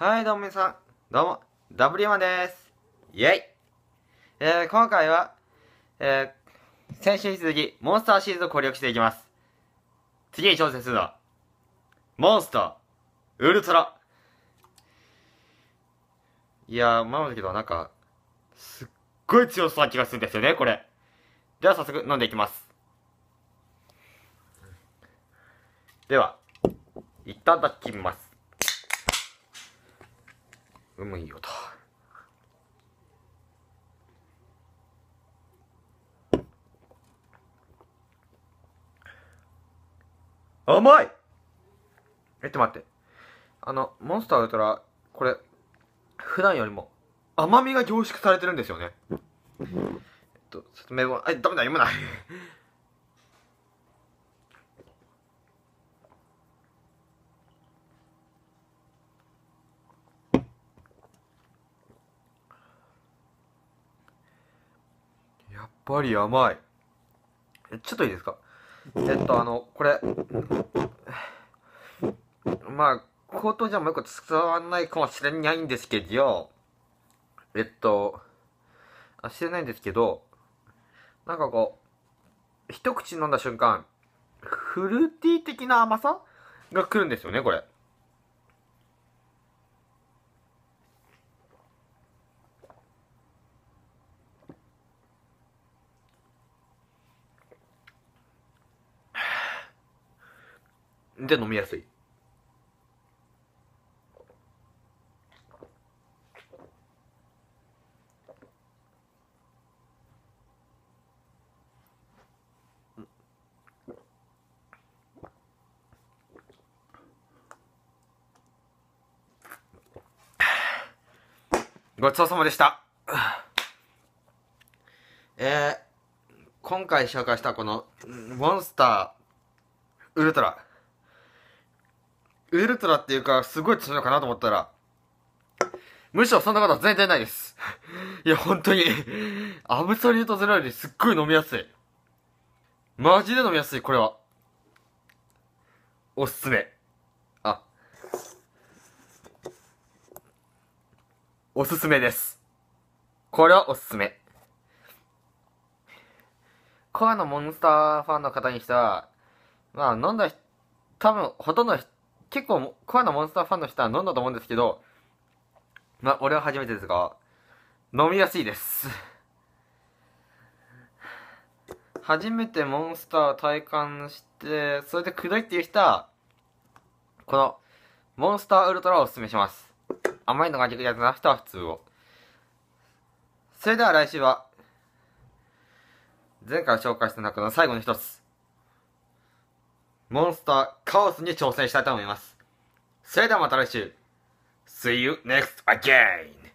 はい、どうも皆さん。どうも、ダブリマンです。イェイえー、今回は、えー、先週に続き、モンスターシリーズを攻略していきます。次に挑戦するのは、モンスター、ウルトラ。いやー、まもだけど、なんか、すっごい強そうな気がするんですよね、これ。では、早速飲んでいきます。では、一旦炊きます。うれいいよと。甘いえ、っと待って。あの、モンスターウルトラ、これ、普段よりも甘みが凝縮されてるんですよね。えっと、説明は、え、ダメだ、読めないやっぱり甘いえちょっといいですかえっとあのこれまあ口頭じゃもう一個伝わんないかもしれないんですけどえっとあ知れないんですけどなんかこう一口飲んだ瞬間フルーティー的な甘さが来るんですよねこれで飲みやすい。ごちそうさまでした。えー、今回紹介したこの、モンスター、ウルトラ。ウルトラっていうか、すごい強いのかなと思ったら、むしろそんなことは全然ないです。いや、本当にアブソリュートゼロよりすっごい飲みやすい。マジで飲みやすい、これは。おすすめ。あ。おすすめです。これはおすすめ。コアのモンスターファンの方にしては、まあ飲んだ多分ほとんどの人結構コアなモンスターファンの人は飲んだと思うんですけど、まあ、俺は初めてですが、飲みやすいです。初めてモンスターを体感して、それでくどいっていう人は、この、モンスターウルトラをおすすめします。甘いのが苦手な人は普通を。それでは来週は、前回紹介した中の最後の一つ。モンスターカオスに挑戦したいと思います。それではまた来週。See you next again!